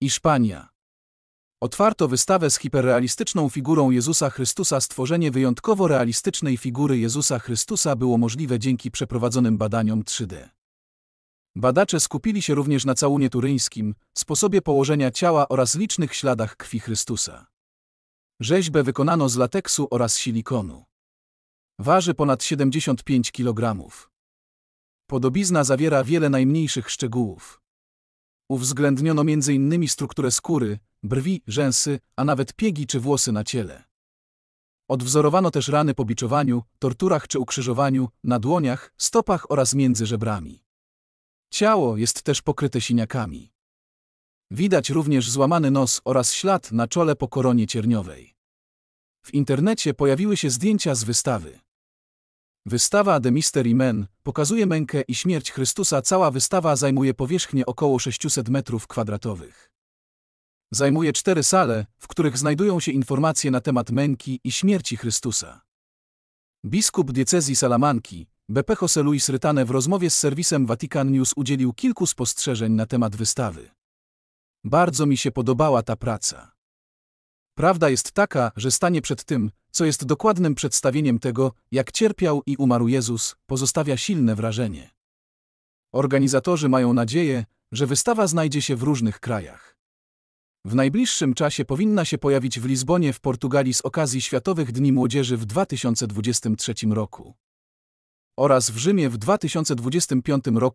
i Otwarto wystawę z hiperrealistyczną figurą Jezusa Chrystusa. Stworzenie wyjątkowo realistycznej figury Jezusa Chrystusa było możliwe dzięki przeprowadzonym badaniom 3D. Badacze skupili się również na całunie turyńskim, sposobie położenia ciała oraz licznych śladach krwi Chrystusa. Rzeźbę wykonano z lateksu oraz silikonu. Waży ponad 75 kg. Podobizna zawiera wiele najmniejszych szczegółów. Uwzględniono m.in. strukturę skóry, brwi, rzęsy, a nawet piegi czy włosy na ciele. Odwzorowano też rany po biczowaniu, torturach czy ukrzyżowaniu, na dłoniach, stopach oraz między żebrami. Ciało jest też pokryte siniakami. Widać również złamany nos oraz ślad na czole po koronie cierniowej. W internecie pojawiły się zdjęcia z wystawy. Wystawa The Mystery Men pokazuje mękę i śmierć Chrystusa. Cała wystawa zajmuje powierzchnię około 600 metrów kwadratowych. Zajmuje cztery sale, w których znajdują się informacje na temat męki i śmierci Chrystusa. Biskup diecezji Salamanki, BP Jose Luis Rytane w rozmowie z serwisem Vatican News udzielił kilku spostrzeżeń na temat wystawy. Bardzo mi się podobała ta praca. Prawda jest taka, że stanie przed tym, co jest dokładnym przedstawieniem tego, jak cierpiał i umarł Jezus, pozostawia silne wrażenie. Organizatorzy mają nadzieję, że wystawa znajdzie się w różnych krajach. W najbliższym czasie powinna się pojawić w Lizbonie w Portugalii z okazji Światowych Dni Młodzieży w 2023 roku oraz w Rzymie w 2025 roku.